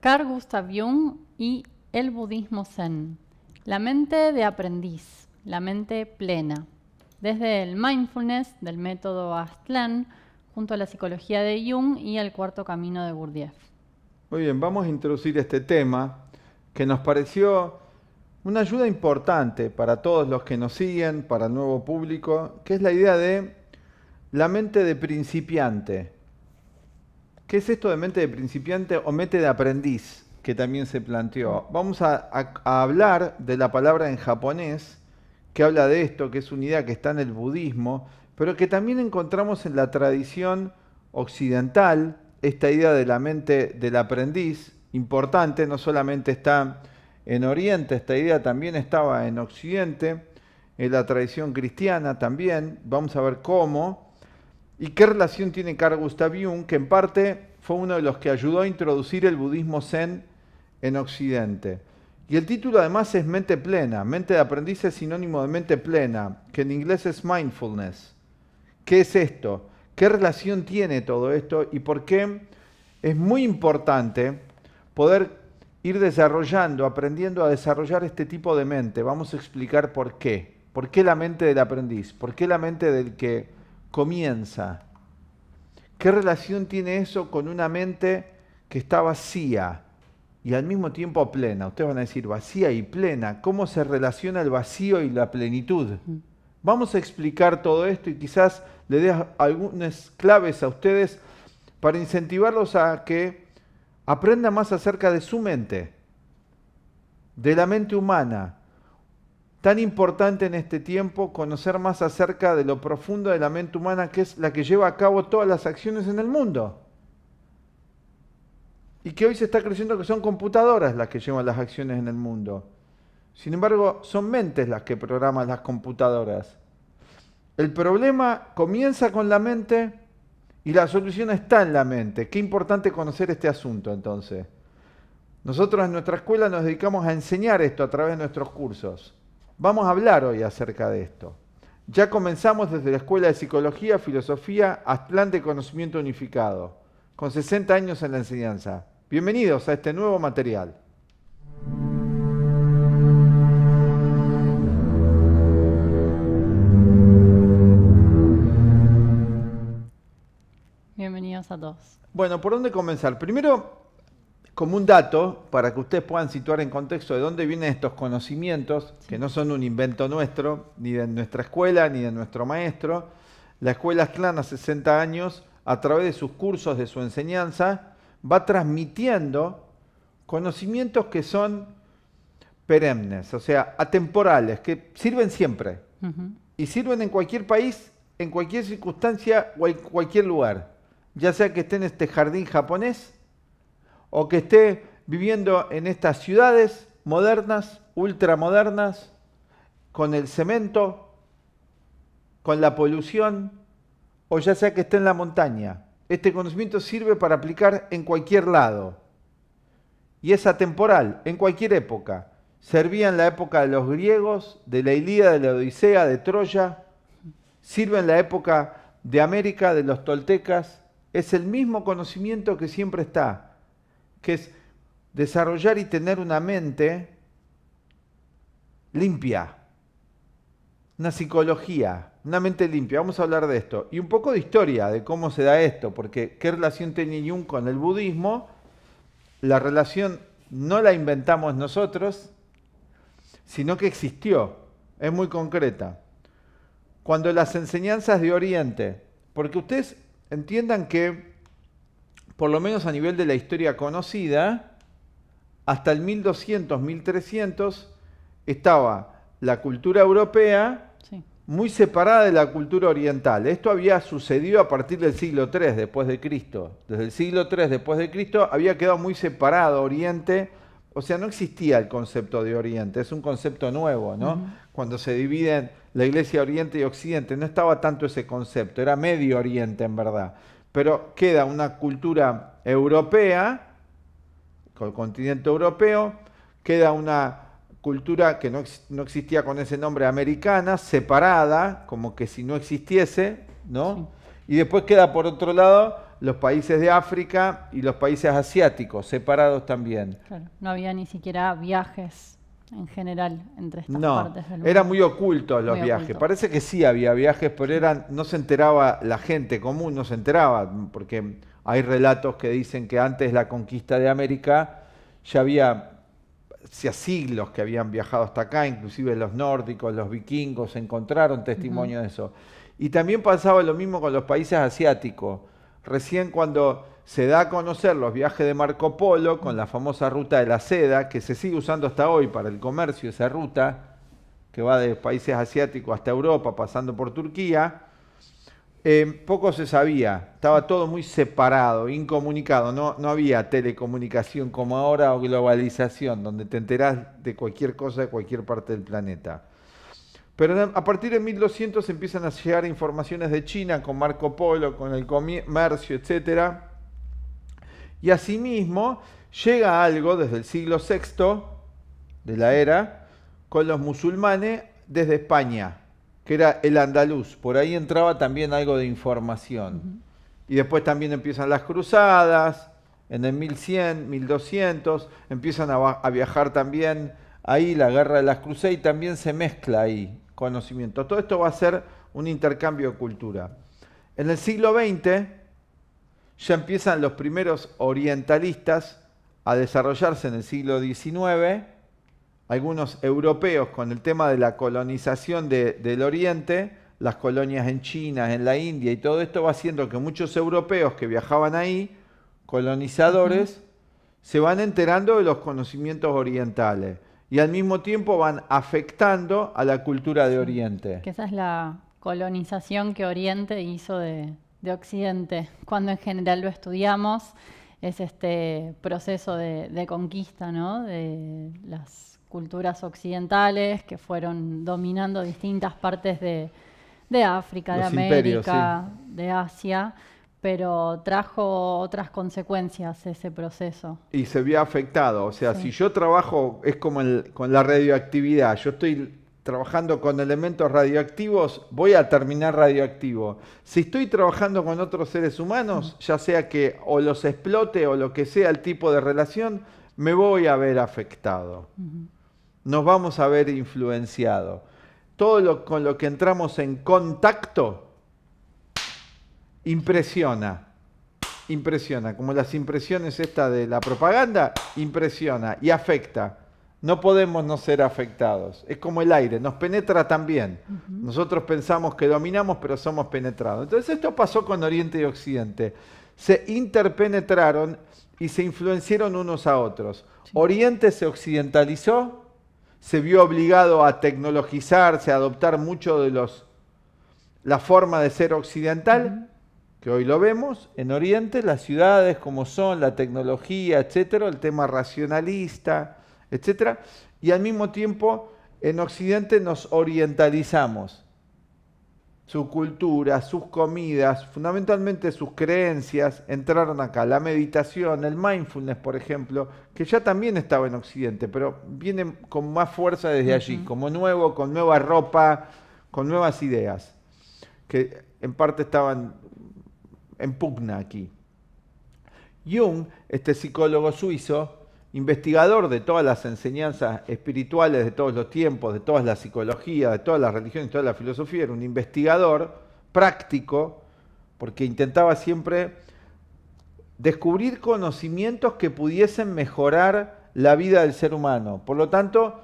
Carl Gustav Jung y el budismo zen. La mente de aprendiz, la mente plena. Desde el mindfulness del método Astlan, junto a la psicología de Jung y el cuarto camino de Gurdjieff. Muy bien, vamos a introducir este tema que nos pareció una ayuda importante para todos los que nos siguen, para el nuevo público, que es la idea de la mente de principiante. ¿Qué es esto de mente de principiante o mente de aprendiz que también se planteó? Vamos a, hablar de la palabra en japonés que habla de esto, que es una idea que está en el budismo, pero que también encontramos en la tradición occidental, esta idea de la mente del aprendiz, importante, no solamente está en Oriente, esta idea también estaba en Occidente, en la tradición cristiana también, vamos a ver cómo ¿Y qué relación tiene Carl Gustav que en parte fue uno de los que ayudó a introducir el budismo zen en Occidente? Y el título además es Mente Plena. Mente de aprendiz es sinónimo de mente plena, que en inglés es mindfulness. ¿Qué es esto? ¿Qué relación tiene todo esto? ¿Y por qué es muy importante poder ir desarrollando, aprendiendo a desarrollar este tipo de mente? Vamos a explicar por qué. ¿Por qué la mente del aprendiz? ¿Por qué la mente del que comienza. ¿Qué relación tiene eso con una mente que está vacía y al mismo tiempo plena? Ustedes van a decir vacía y plena. ¿Cómo se relaciona el vacío y la plenitud? Mm. Vamos a explicar todo esto y quizás le dé algunas claves a ustedes para incentivarlos a que aprendan más acerca de su mente, de la mente humana, Tan importante en este tiempo conocer más acerca de lo profundo de la mente humana que es la que lleva a cabo todas las acciones en el mundo. Y que hoy se está creciendo que son computadoras las que llevan las acciones en el mundo. Sin embargo, son mentes las que programan las computadoras. El problema comienza con la mente y la solución está en la mente. Qué importante conocer este asunto entonces. Nosotros en nuestra escuela nos dedicamos a enseñar esto a través de nuestros cursos. Vamos a hablar hoy acerca de esto. Ya comenzamos desde la Escuela de Psicología, Filosofía, Atlante Conocimiento Unificado, con 60 años en la enseñanza. Bienvenidos a este nuevo material. Bienvenidos a todos. Bueno, ¿por dónde comenzar? Primero, como un dato para que ustedes puedan situar en contexto de dónde vienen estos conocimientos, que no son un invento nuestro, ni de nuestra escuela, ni de nuestro maestro. La escuela Clan a 60 años, a través de sus cursos, de su enseñanza, va transmitiendo conocimientos que son perennes, o sea, atemporales, que sirven siempre. Y sirven en cualquier país, en cualquier circunstancia o en cualquier lugar. Ya sea que esté en este jardín japonés, o que esté viviendo en estas ciudades modernas, ultramodernas, con el cemento, con la polución, o ya sea que esté en la montaña. Este conocimiento sirve para aplicar en cualquier lado. Y es atemporal, en cualquier época. Servía en la época de los griegos, de la Ilíada, de la Odisea, de Troya. Sirve en la época de América, de los toltecas. Es el mismo conocimiento que siempre está que es desarrollar y tener una mente limpia, una psicología, una mente limpia. Vamos a hablar de esto. Y un poco de historia, de cómo se da esto, porque qué relación tiene Jung con el budismo. La relación no la inventamos nosotros, sino que existió. Es muy concreta. Cuando las enseñanzas de Oriente, porque ustedes entiendan que por lo menos a nivel de la historia conocida, hasta el 1200, 1300, estaba la cultura europea muy separada de la cultura oriental. Esto había sucedido a partir del siglo III después de Cristo. Desde el siglo III después de Cristo había quedado muy separado Oriente. O sea, no existía el concepto de Oriente, es un concepto nuevo, ¿no? Cuando se dividen la Iglesia Oriente y Occidente, no estaba tanto ese concepto, era Medio Oriente en verdad. Pero queda una cultura europea, con el continente europeo, queda una cultura que no, existía con ese nombre americana, separada, como que si no existiese, ¿no? Y después queda por otro lado los países de África y los países asiáticos, separados también. Claro, no había ni siquiera viajes en general entre estas partes del mundo. Era muy oculto los viajes. Parece que sí había viajes, pero eran, no se enteraba la gente común, no se enteraba, porque hay relatos que dicen que antes la conquista de América ya había hacía siglos que habían viajado hasta acá, inclusive los nórdicos, los vikingos, encontraron testimonio de eso. Y también pasaba lo mismo con los países asiáticos. Recién cuando se da a conocer los viajes de Marco Polo con la famosa ruta de la seda, que se sigue usando hasta hoy para el comercio, esa ruta que va de países asiáticos hasta Europa, pasando por Turquía. Eh, poco se sabía, estaba todo muy separado, incomunicado, no, no había telecomunicación como ahora o globalización, donde te enterás de cualquier cosa de cualquier parte del planeta. Pero a partir de 1200 empiezan a llegar informaciones de China con Marco Polo, con el comercio, etcétera y asimismo llega algo desde el siglo VI de la era con los musulmanes desde España, que era el andaluz. Por ahí entraba también algo de información. Y después también empiezan las cruzadas, en el 1100, 1200, empiezan a, viajar también ahí la guerra de las cruces y también se mezcla ahí conocimiento. Todo esto va a ser un intercambio de cultura. En el siglo XX ya empiezan los primeros orientalistas a desarrollarse en el siglo XIX, algunos europeos con el tema de la colonización del Oriente, las colonias en China, en la India, y todo esto va haciendo que muchos europeos que viajaban ahí, colonizadores, se van enterando de los conocimientos orientales y al mismo tiempo van afectando a la cultura de Oriente. esa es la colonización que Oriente hizo de, de Occidente, cuando en general lo estudiamos, es este proceso de, conquista ¿no? de las culturas occidentales que fueron dominando distintas partes de, África, de América, de Asia, pero trajo otras consecuencias ese proceso. Y se vio afectado, o sea, si yo trabajo, es como con la radioactividad, yo estoy trabajando con elementos radioactivos, voy a terminar radioactivo. Si estoy trabajando con otros seres humanos, ya sea que o los explote o lo que sea el tipo de relación, me voy a ver afectado. Nos vamos a ver influenciado. Todo lo, con lo que entramos en contacto impresiona. Impresiona, como las impresiones esta de la propaganda, impresiona y afecta no podemos no ser afectados. Es como el aire, nos penetra también. Nosotros pensamos que dominamos, pero somos penetrados. Entonces esto pasó con Oriente y Occidente. Se interpenetraron y se influenciaron unos a otros. Oriente se occidentalizó, se vio obligado a tecnologizarse, a adoptar mucho de los la forma de ser occidental, que hoy lo vemos en Oriente, las ciudades como son, la tecnología, etcétera, el tema racionalista, etcétera Y al mismo tiempo, en Occidente nos orientalizamos. Su cultura, sus comidas, fundamentalmente sus creencias entraron acá. La meditación, el mindfulness, por ejemplo, que ya también estaba en Occidente, pero viene con más fuerza desde allí, como nuevo, con nueva ropa, con nuevas ideas, que en parte estaban en pugna aquí. Jung, este psicólogo suizo, investigador de todas las enseñanzas espirituales de todos los tiempos, de todas las psicologías, de todas las religiones, de toda la filosofía, era un investigador práctico, porque intentaba siempre descubrir conocimientos que pudiesen mejorar la vida del ser humano. Por lo tanto,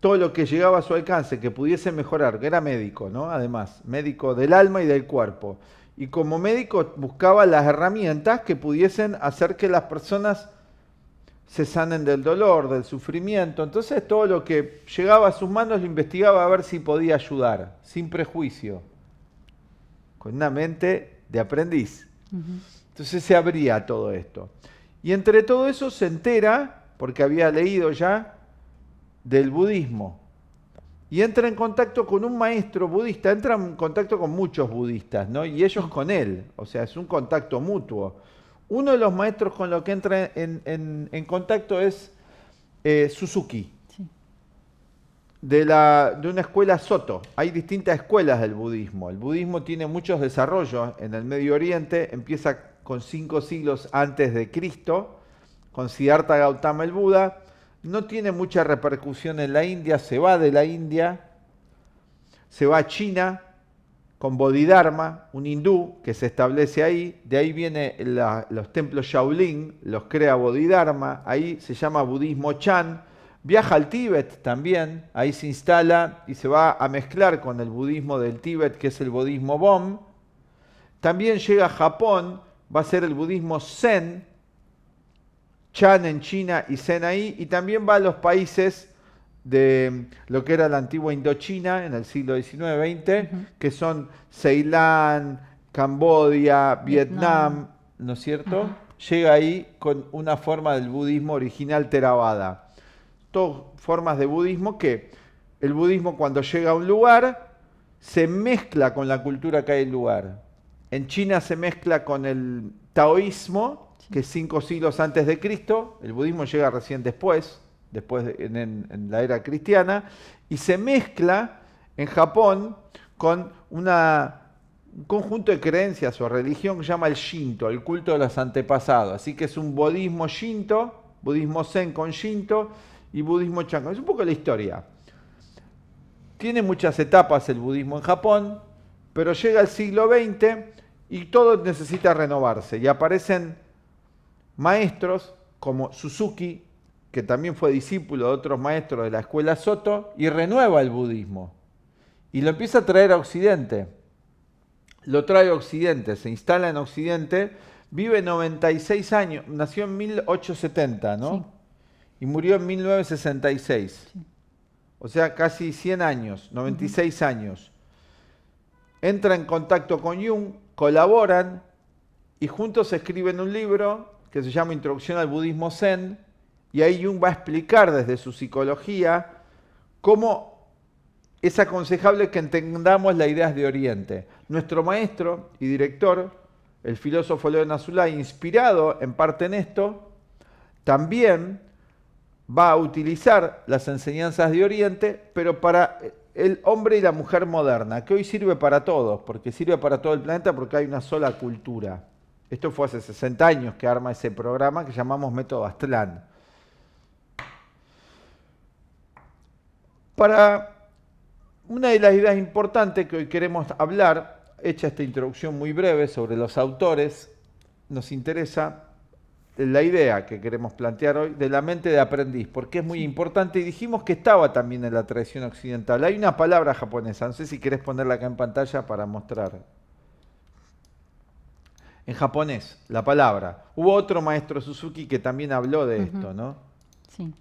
todo lo que llegaba a su alcance, que pudiese mejorar, que era médico, ¿no? Además, médico del alma y del cuerpo. Y como médico buscaba las herramientas que pudiesen hacer que las personas se sanen del dolor, del sufrimiento. Entonces todo lo que llegaba a sus manos lo investigaba a ver si podía ayudar, sin prejuicio, con una mente de aprendiz. Entonces se abría todo esto. Y entre todo eso se entera, porque había leído ya, del budismo. Y entra en contacto con un maestro budista, entra en contacto con muchos budistas, ¿no? Y ellos con él, o sea, es un contacto mutuo uno de los maestros con los que entra en, contacto es eh, Suzuki, de, de una escuela Soto. Hay distintas escuelas del budismo. El budismo tiene muchos desarrollos en el Medio Oriente, empieza con cinco siglos antes de Cristo, con Siddhartha Gautama el Buda, no tiene mucha repercusión en la India, se va de la India, se va a China, con Bodhidharma, un hindú que se establece ahí, de ahí vienen los templos Shaolin, los crea Bodhidharma, ahí se llama budismo Chan, viaja al Tíbet también, ahí se instala y se va a mezclar con el budismo del Tíbet, que es el budismo Bom, también llega a Japón, va a ser el budismo Zen, Chan en China y Zen ahí, y también va a los países de mm, lo que era la antigua Indochina en el siglo XIX, 20 que son Ceilán, Cambodia, Vietnam, ¿no es cierto? Llega ahí con una forma del budismo original Theravada. Todas formas de budismo que el budismo cuando llega a un lugar se mezcla con la cultura que hay en el lugar. En China se mezcla con el taoísmo, que es cinco siglos antes de Cristo, el budismo llega recién después después en, la era cristiana, y se mezcla en Japón con un conjunto de creencias o religión que se llama el Shinto, el culto de los antepasados. Así que es un budismo Shinto, budismo Zen con Shinto y budismo chango. Es un poco la historia. Tiene muchas etapas el budismo en Japón, pero llega el siglo XX y todo necesita renovarse. Y aparecen maestros como Suzuki, que también fue discípulo de otros maestros de la escuela Soto, y renueva el budismo. Y lo empieza a traer a Occidente. Lo trae a Occidente, se instala en Occidente, vive 96 años, nació en 1870, ¿no? Y murió en 1966. O sea, casi 100 años, 96 años. Entra en contacto con Jung, colaboran y juntos escriben un libro que se llama Introducción al Budismo Zen, y ahí Jung va a explicar desde su psicología cómo es aconsejable que entendamos las ideas de Oriente. Nuestro maestro y director, el filósofo León azula inspirado en parte en esto, también va a utilizar las enseñanzas de Oriente, pero para el hombre y la mujer moderna, que hoy sirve para todos, porque sirve para todo el planeta porque hay una sola cultura. Esto fue hace 60 años que arma ese programa que llamamos Método Aztlán. Para una de las ideas importantes que hoy queremos hablar, hecha esta introducción muy breve sobre los autores, nos interesa la idea que queremos plantear hoy de la mente de aprendiz, porque es muy importante y dijimos que estaba también en la tradición occidental. Hay una palabra japonesa, no sé si querés ponerla acá en pantalla para mostrar. En japonés, la palabra. Hubo otro maestro Suzuki que también habló de esto, ¿no? Sí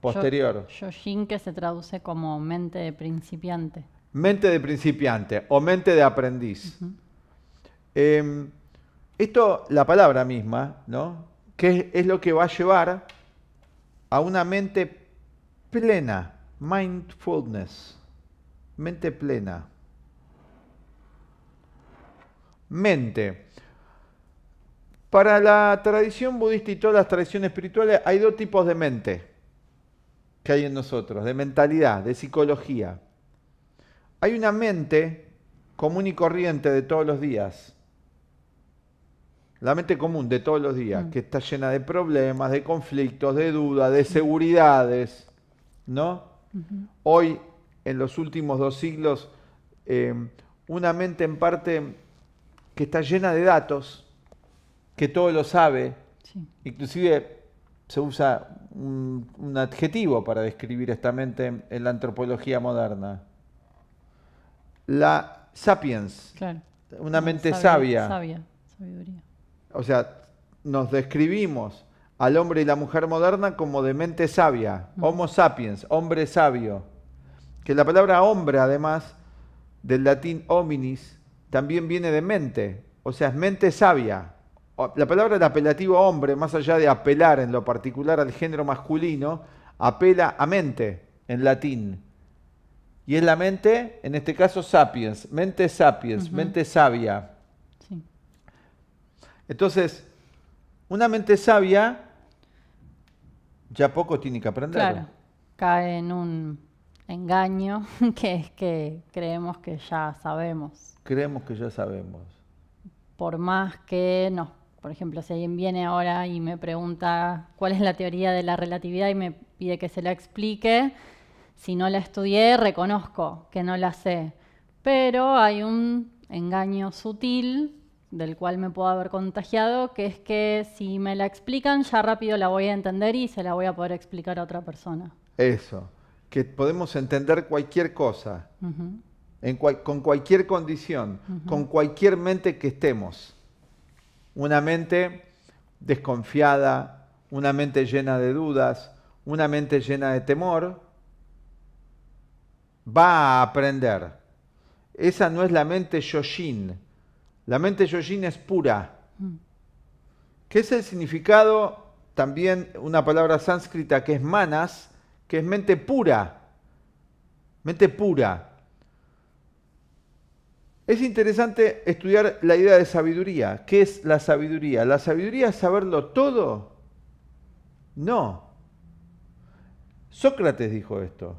posterior. Yoshin, que se traduce como mente de principiante. Mente de principiante o mente de aprendiz. Em, esto, la palabra misma, ¿no? Que es, lo que va a llevar a una mente plena, mindfulness, mente plena. Mente. Para la tradición budista y todas las tradiciones espirituales hay dos tipos de mente que hay en nosotros, de mentalidad, de psicología. Hay una mente común y corriente de todos los días, la mente común de todos los días, mm. que está llena de problemas, de conflictos, de dudas, de seguridades, ¿no? Hoy, en los últimos dos siglos, em, una mente en parte que está llena de datos, que todo lo sabe, inclusive se usa un, adjetivo para describir esta mente en la antropología moderna. La sapiens. Una mente sabia, sabia. sabiduría. O sea, nos describimos al hombre y la mujer moderna como de mente sabia, homo sapiens, hombre sabio. Que la palabra hombre, además, del latín hominis, también viene de mente, o sea, es mente sabia la palabra del apelativo hombre, más allá de apelar en lo particular al género masculino, apela a mente en latín. Y es la mente, en este caso sapiens, mente sapiens, mente sabia. Entonces, una mente sabia ya poco tiene que aprender. cae en un engaño que es que creemos que ya sabemos. Creemos que ya sabemos. Por más que nos por ejemplo, si alguien viene ahora y me pregunta cuál es la teoría de la relatividad y me pide que se la explique, si no la estudié, reconozco que no la sé. Pero hay un engaño sutil del cual me puedo haber contagiado, que es que si me la explican, ya rápido la voy a entender y se la voy a poder explicar a otra persona. Eso, que podemos entender cualquier cosa, en con cualquier condición, con cualquier mente que estemos. Una mente desconfiada, una mente llena de dudas, una mente llena de temor, va a aprender. Esa no es la mente Yoshin. La mente Yoshin es pura. Mm. ¿Qué es el significado? También una palabra sánscrita que es manas, que es mente pura. Mente pura. Es interesante estudiar la idea de sabiduría. ¿Qué es la sabiduría? ¿La sabiduría es saberlo todo? No. Sócrates dijo esto,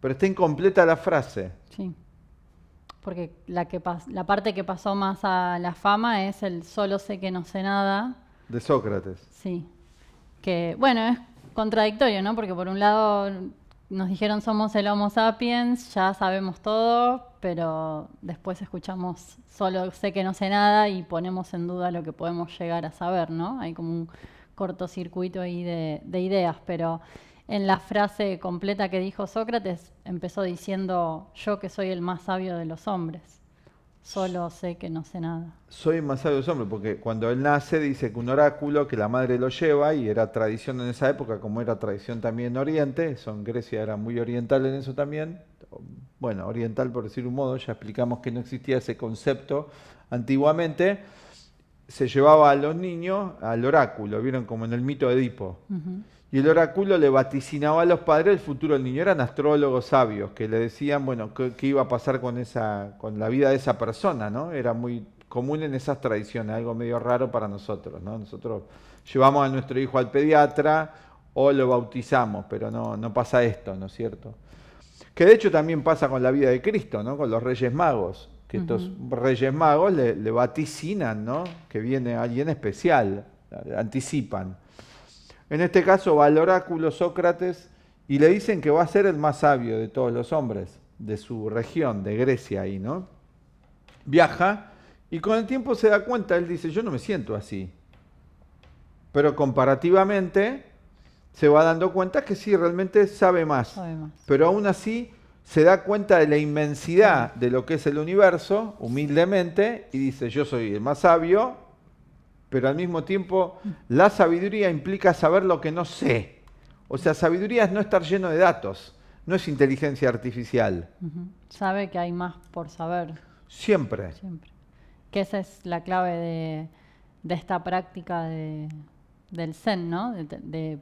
pero está incompleta la frase. Sí. Porque la, parte que pasó más a la fama es el solo sé que no sé nada. De Sócrates. Sí. Que, bueno, es contradictorio, ¿no? Porque por un lado nos dijeron somos el Homo sapiens, ya sabemos todo, pero después escuchamos solo sé que no sé nada y ponemos en duda lo que podemos llegar a saber, ¿no? Hay como un cortocircuito ahí de, de ideas, pero en la frase completa que dijo Sócrates empezó diciendo yo que soy el más sabio de los hombres. Solo sé que no sé nada. Soy más sabio hombre, porque cuando él nace dice que un oráculo que la madre lo lleva y era tradición en esa época, como era tradición también en Oriente, eso en Grecia era muy oriental en eso también. Bueno, oriental por decir un modo, ya explicamos que no existía ese concepto antiguamente se llevaba a los niños al oráculo, vieron como en el mito de Edipo. Y el oráculo le vaticinaba a los padres el futuro del niño. Eran astrólogos sabios que le decían, bueno, qué, iba a pasar con, esa, con la vida de esa persona, ¿no? Era muy común en esas tradiciones, algo medio raro para nosotros, ¿no? Nosotros llevamos a nuestro hijo al pediatra o lo bautizamos, pero no, no pasa esto, ¿no es cierto? Que de hecho también pasa con la vida de Cristo, ¿no? Con los reyes magos que estos reyes magos le, vaticinan, ¿no? Que viene alguien especial, anticipan. En este caso va al oráculo Sócrates y le dicen que va a ser el más sabio de todos los hombres de su región, de Grecia ahí, ¿no? Viaja y con el tiempo se da cuenta, él dice, yo no me siento así. Pero comparativamente se va dando cuenta que sí, realmente sabe más. Sabe más. Pero aún así se da cuenta de la inmensidad de lo que es el universo, humildemente, y dice, yo soy el más sabio, pero al mismo tiempo la sabiduría implica saber lo que no sé. O sea, sabiduría es no estar lleno de datos, no es inteligencia artificial. Sabe que hay más por saber. Siempre. Siempre. Que esa es la clave de, esta práctica del Zen, ¿no? De,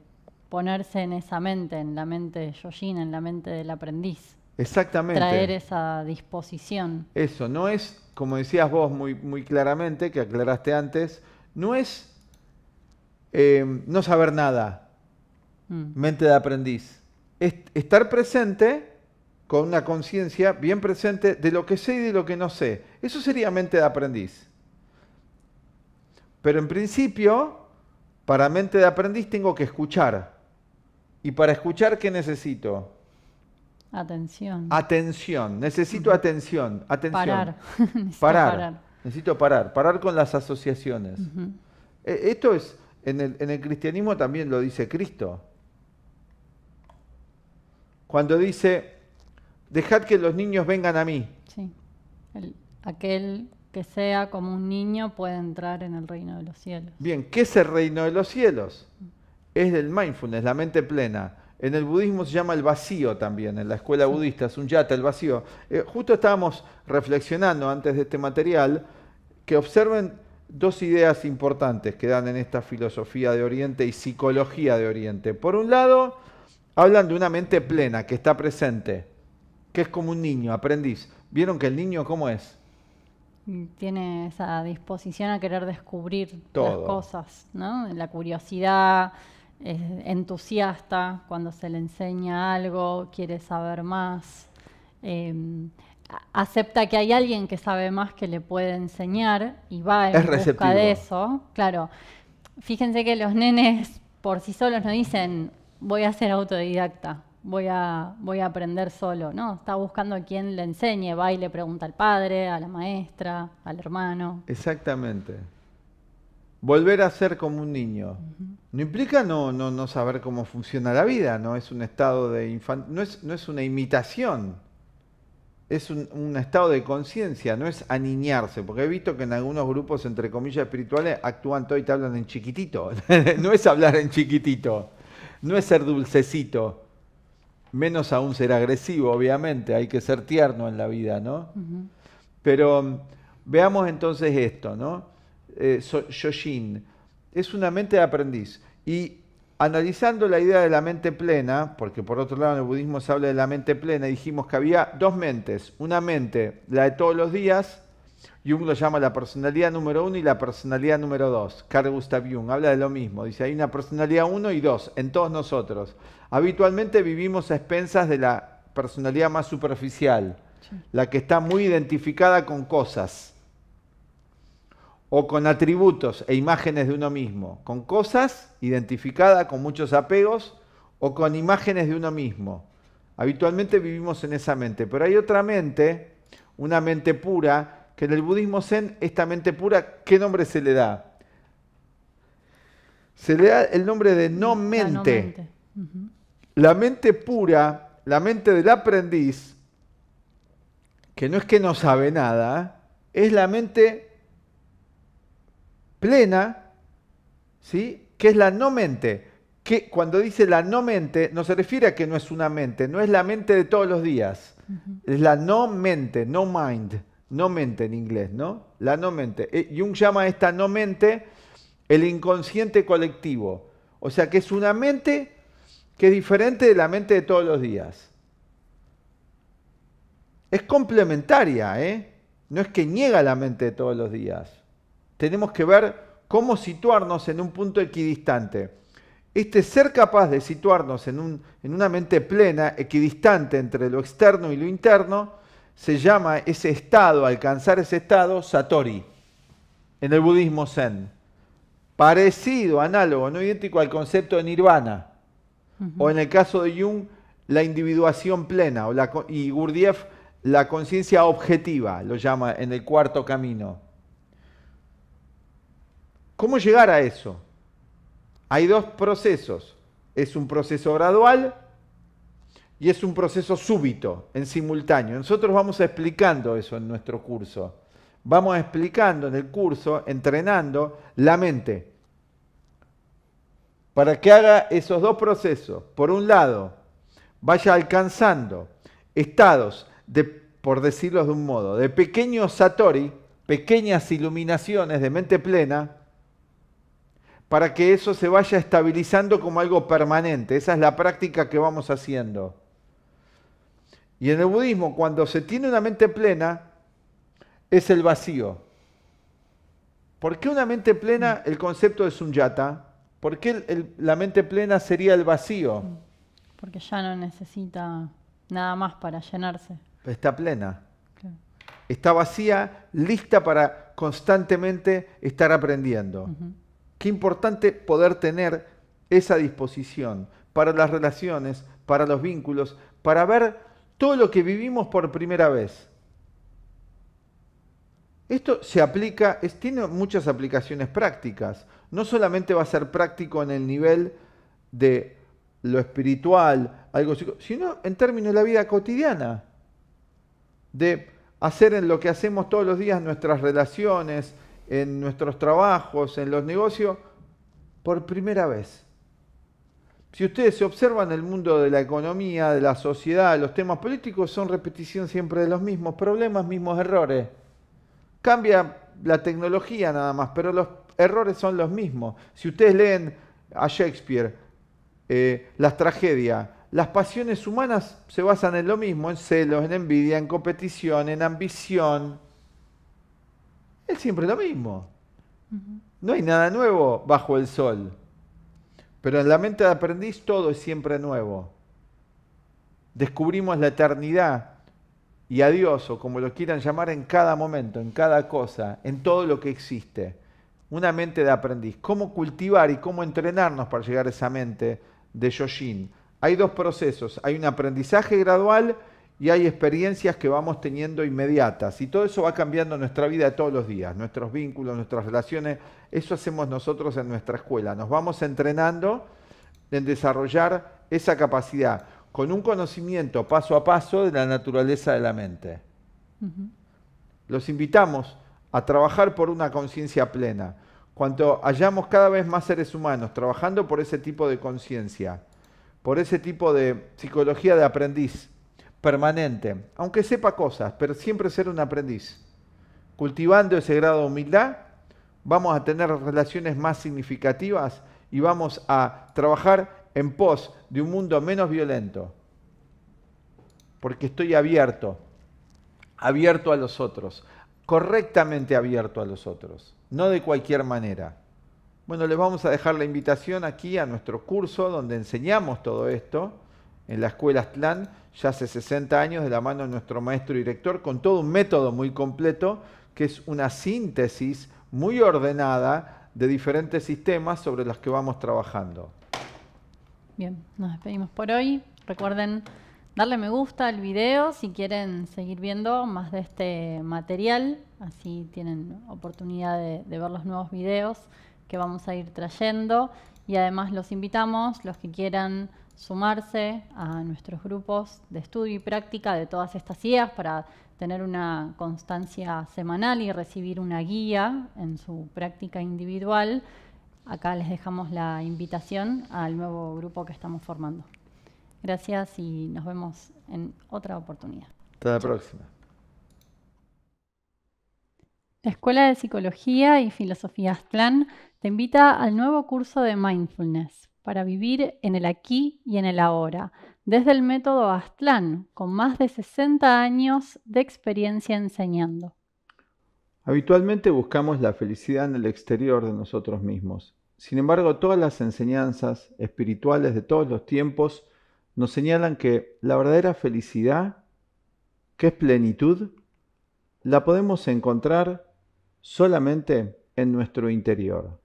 ponerse en esa mente, en la mente de en la mente del aprendiz. Exactamente. Traer esa disposición. Eso, no es, como decías vos muy, muy claramente, que aclaraste antes, no es eh, no saber nada, mm. mente de aprendiz. Es estar presente con una conciencia bien presente de lo que sé y de lo que no sé. Eso sería mente de aprendiz. Pero en principio, para mente de aprendiz tengo que escuchar. ¿Y para escuchar qué necesito? Atención. Atención. Necesito atención. Atención. Parar. Necesito parar. parar. Necesito parar. Parar con las asociaciones. E, esto es, en el, cristianismo también lo dice Cristo. Cuando dice, dejad que los niños vengan a mí. Sí. aquel que sea como un niño puede entrar en el reino de los cielos. Bien, ¿qué es el reino de los cielos? Es del mindfulness, la mente plena en el budismo se llama el vacío también, en la escuela budista, es un yata, el vacío. Eh, justo estábamos reflexionando antes de este material que observen dos ideas importantes que dan en esta filosofía de Oriente y psicología de Oriente. Por un lado, hablan de una mente plena que está presente, que es como un niño, aprendiz. ¿Vieron que el niño cómo es? Tiene esa disposición a querer descubrir todas las cosas, ¿no? La curiosidad, es entusiasta, cuando se le enseña algo, quiere saber más, em, acepta que hay alguien que sabe más que le puede enseñar y va en busca de eso. Claro, fíjense que los nenes por sí solos no dicen voy a ser autodidacta, voy a, voy a aprender solo, ¿no? Está buscando a quien le enseñe, va y le pregunta al padre, a la maestra, al hermano. Exactamente. Volver a ser como un niño. No implica no, no, no saber cómo funciona la vida, no es un estado de no, es, no es una imitación, es un, estado de conciencia, no es aniñarse, porque he visto que en algunos grupos, entre comillas, espirituales, actúan todo y te hablan en chiquitito. no es hablar en chiquitito, no es ser dulcecito, menos aún ser agresivo, obviamente, hay que ser tierno en la vida, ¿no? Pero mm, veamos entonces esto, ¿no? Eh, es una mente de aprendiz. Y analizando la idea de la mente plena, porque por otro lado en el budismo se habla de la mente plena, dijimos que había dos mentes, una mente, la de todos los días, Jung lo llama la personalidad número uno y la personalidad número dos. Carl Gustav Jung habla de lo mismo. Dice, hay una personalidad uno y dos en todos nosotros. Habitualmente vivimos a expensas de la personalidad más superficial, la que está muy identificada con cosas o con atributos e imágenes de uno mismo, con cosas identificadas con muchos apegos o con imágenes de uno mismo. Habitualmente vivimos en esa mente, pero hay otra mente, una mente pura, que en el budismo zen, esta mente pura, ¿qué nombre se le da? Se le da el nombre de no mente. La mente pura, la mente del aprendiz, que no es que no sabe nada, es la mente plena, ¿sí? que es la no mente. Que cuando dice la no mente, no se refiere a que no es una mente, no es la mente de todos los días. Es la no mente, no mind, no mente en inglés, ¿no? La no mente. Eh, Jung llama a esta no mente el inconsciente colectivo. O sea que es una mente que es diferente de la mente de todos los días. Es complementaria, ¿eh? No es que niega la mente de todos los días tenemos que ver cómo situarnos en un punto equidistante. Este ser capaz de situarnos en, una mente plena, equidistante entre lo externo y lo interno, se llama ese estado, alcanzar ese estado, Satori, en el budismo zen. Parecido, análogo, no idéntico al concepto de nirvana, o en el caso de Jung, la individuación plena, o y Gurdjieff, la conciencia objetiva, lo llama en el cuarto camino. ¿Cómo llegar a eso? Hay dos procesos. Es un proceso gradual y es un proceso súbito, en simultáneo. Nosotros vamos explicando eso en nuestro curso. Vamos explicando en el curso, entrenando la mente para que haga esos dos procesos. Por un lado, vaya alcanzando estados de, por decirlo de un modo, de pequeños satori, pequeñas iluminaciones de mente plena, para que eso se vaya estabilizando como algo permanente. Esa es la práctica que vamos haciendo. Y en el budismo, cuando se tiene una mente plena, es el vacío. ¿Por qué una mente plena, el concepto de sunyata? ¿Por qué la mente plena sería el vacío? Porque ya no necesita nada más para llenarse. Está plena. Está vacía, lista para constantemente estar aprendiendo. Qué importante poder tener esa disposición para las relaciones, para los vínculos, para ver todo lo que vivimos por primera vez. Esto se aplica, tiene muchas aplicaciones prácticas. No solamente va a ser práctico en el nivel de lo espiritual, algo sino en términos de la vida cotidiana, de hacer en lo que hacemos todos los días nuestras relaciones, en nuestros trabajos, en los negocios, por primera vez. Si ustedes se observan el mundo de la economía, de la sociedad, los temas políticos, son repetición siempre de los mismos problemas, mismos errores. Cambia la tecnología nada más, pero los errores son los mismos. Si ustedes leen a Shakespeare, eh, las tragedias, las pasiones humanas se basan en lo mismo, en celos, en envidia, en competición, en ambición, es siempre lo mismo. No hay nada nuevo bajo el sol. Pero en la mente de aprendiz todo es siempre nuevo. Descubrimos la eternidad y a Dios, o como lo quieran llamar, en cada momento, en cada cosa, en todo lo que existe. Una mente de aprendiz. ¿Cómo cultivar y cómo entrenarnos para llegar a esa mente de Yoshin? Hay dos procesos. Hay un aprendizaje gradual y hay experiencias que vamos teniendo inmediatas. Y todo eso va cambiando nuestra vida todos los días, nuestros vínculos, nuestras relaciones. Eso hacemos nosotros en nuestra escuela. Nos vamos entrenando en desarrollar esa capacidad con un conocimiento paso a paso de la naturaleza de la mente. Los invitamos a trabajar por una conciencia plena. Cuanto hallamos cada vez más seres humanos trabajando por ese tipo de conciencia, por ese tipo de psicología de aprendiz, permanente, aunque sepa cosas, pero siempre ser un aprendiz. Cultivando ese grado de humildad, vamos a tener relaciones más significativas y vamos a trabajar en pos de un mundo menos violento, porque estoy abierto, abierto a los otros, correctamente abierto a los otros, no de cualquier manera. Bueno, les vamos a dejar la invitación aquí a nuestro curso donde enseñamos todo esto en la escuela Aztlán ya hace 60 años de la mano de nuestro maestro director con todo un método muy completo que es una síntesis muy ordenada de diferentes sistemas sobre los que vamos trabajando. Bien, nos despedimos por hoy. Recuerden darle me gusta al video si quieren seguir viendo más de este material. Así tienen oportunidad de, de ver los nuevos videos que vamos a ir trayendo. Y además los invitamos, los que quieran sumarse a nuestros grupos de estudio y práctica de todas estas ideas para tener una constancia semanal y recibir una guía en su práctica individual. Acá les dejamos la invitación al nuevo grupo que estamos formando. Gracias y nos vemos en otra oportunidad. Hasta la próxima. La Escuela de Psicología y Filosofía Aztlán te invita al nuevo curso de Mindfulness para vivir en el aquí y en el ahora, desde el método Aztlán, con más de 60 años de experiencia enseñando. Habitualmente buscamos la felicidad en el exterior de nosotros mismos. Sin embargo, todas las enseñanzas espirituales de todos los tiempos nos señalan que la verdadera felicidad, que es plenitud, la podemos encontrar solamente en nuestro interior.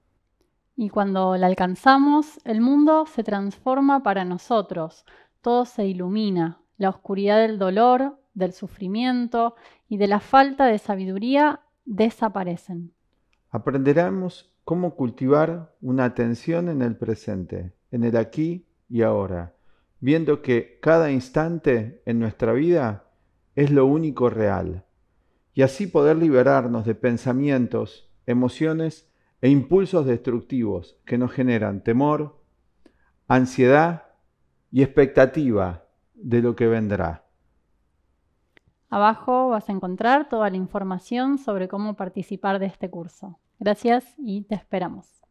Y cuando la alcanzamos, el mundo se transforma para nosotros, todo se ilumina, la oscuridad del dolor, del sufrimiento y de la falta de sabiduría desaparecen. Aprenderemos cómo cultivar una atención en el presente, en el aquí y ahora, viendo que cada instante en nuestra vida es lo único real, y así poder liberarnos de pensamientos, emociones e impulsos destructivos que nos generan temor, ansiedad y expectativa de lo que vendrá. Abajo vas a encontrar toda la información sobre cómo participar de este curso. Gracias y te esperamos.